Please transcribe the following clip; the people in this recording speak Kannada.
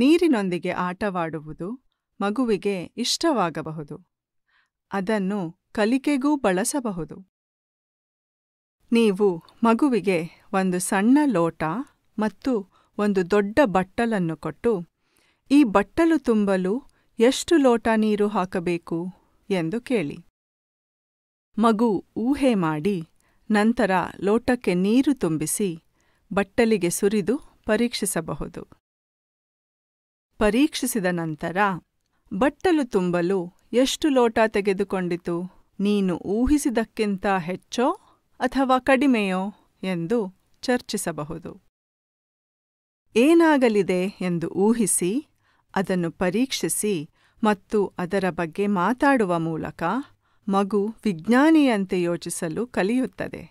ನೀರಿನೊಂದಿಗೆ ಆಟವಾಡುವುದು ಮಗುವಿಗೆ ಇಷ್ಟವಾಗಬಹುದು ಅದನ್ನು ಕಲಿಕೆಗೂ ಬಳಸಬಹುದು ನೀವು ಮಗುವಿಗೆ ಒಂದು ಸಣ್ಣ ಲೋಟ ಮತ್ತು ಒಂದು ದೊಡ್ಡ ಬಟ್ಟಲನ್ನು ಕೊಟ್ಟು ಈ ಬಟ್ಟಲು ತುಂಬಲು ಎಷ್ಟು ಲೋಟ ನೀರು ಹಾಕಬೇಕು ಎಂದು ಕೇಳಿ ಮಗು ಊಹೆ ಮಾಡಿ ನಂತರ ಲೋಟಕ್ಕೆ ನೀರು ತುಂಬಿಸಿ ಬಟ್ಟಲಿಗೆ ಸುರಿದು ಪರೀಕ್ಷಿಸಬಹುದು ಪರೀಕ್ಷಿಸಿದ ನಂತರ ಬಟ್ಟಲು ತುಂಬಲು ಎಷ್ಟು ಲೋಟ ತೆಗೆದುಕೊಂಡಿತು ನೀನು ಊಹಿಸಿದಕ್ಕಿಂತ ಹೆಚ್ಚೋ ಅಥವಾ ಕಡಿಮೆಯೋ ಎಂದು ಚರ್ಚಿಸಬಹುದು ಏನಾಗಲಿದೆ ಎಂದು ಊಹಿಸಿ ಅದನ್ನು ಪರೀಕ್ಷಿಸಿ ಮತ್ತು ಅದರ ಬಗ್ಗೆ ಮಾತಾಡುವ ಮೂಲಕ ಮಗು ವಿಜ್ಞಾನಿಯಂತೆ ಯೋಚಿಸಲು ಕಲಿಯುತ್ತದೆ